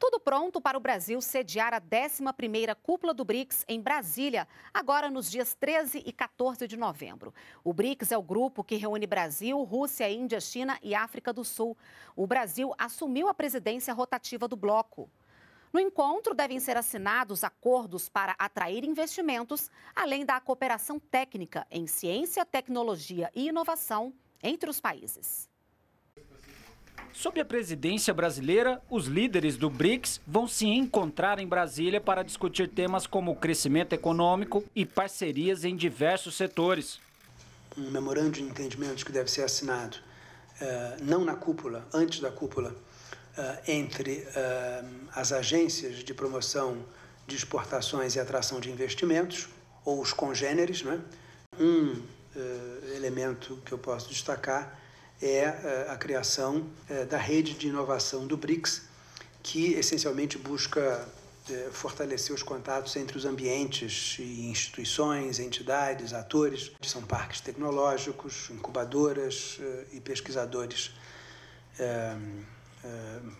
Tudo pronto para o Brasil sediar a 11ª Cúpula do BRICS em Brasília, agora nos dias 13 e 14 de novembro. O BRICS é o grupo que reúne Brasil, Rússia, Índia, China e África do Sul. O Brasil assumiu a presidência rotativa do bloco. No encontro devem ser assinados acordos para atrair investimentos, além da cooperação técnica em ciência, tecnologia e inovação entre os países. Sob a presidência brasileira, os líderes do BRICS vão se encontrar em Brasília para discutir temas como crescimento econômico e parcerias em diversos setores. Um memorando de entendimento que deve ser assinado, eh, não na cúpula, antes da cúpula, eh, entre eh, as agências de promoção de exportações e atração de investimentos, ou os congêneres. Né? Um elemento que eu posso destacar é, é a criação é, da rede de inovação do BRICS, que essencialmente busca é, fortalecer os contatos entre os ambientes e instituições, entidades, atores. São parques tecnológicos, incubadoras e pesquisadores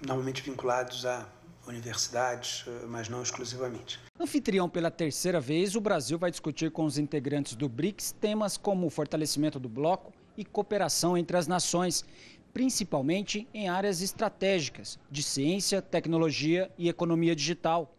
normalmente vinculados a universidades, mas não exclusivamente. Anfitrião pela terceira vez, o Brasil vai discutir com os integrantes do BRICS temas como o fortalecimento do bloco, e cooperação entre as nações, principalmente em áreas estratégicas de ciência, tecnologia e economia digital.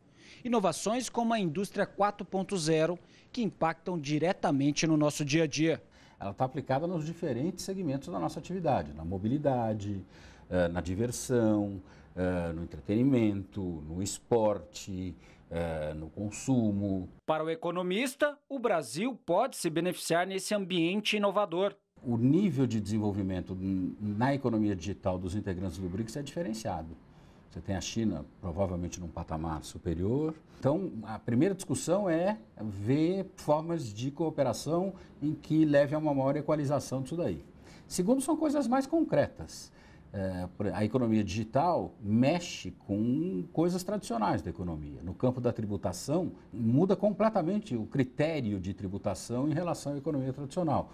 Inovações como a indústria 4.0, que impactam diretamente no nosso dia a dia. Ela está aplicada nos diferentes segmentos da nossa atividade, na mobilidade, eh, na diversão, eh, no entretenimento, no esporte, eh, no consumo. Para o economista, o Brasil pode se beneficiar nesse ambiente inovador o nível de desenvolvimento na economia digital dos integrantes do BRICS é diferenciado. Você tem a China provavelmente num patamar superior. Então, a primeira discussão é ver formas de cooperação em que leve a uma maior equalização disso daí. Segundo, são coisas mais concretas. É, a economia digital mexe com coisas tradicionais da economia. No campo da tributação, muda completamente o critério de tributação em relação à economia tradicional.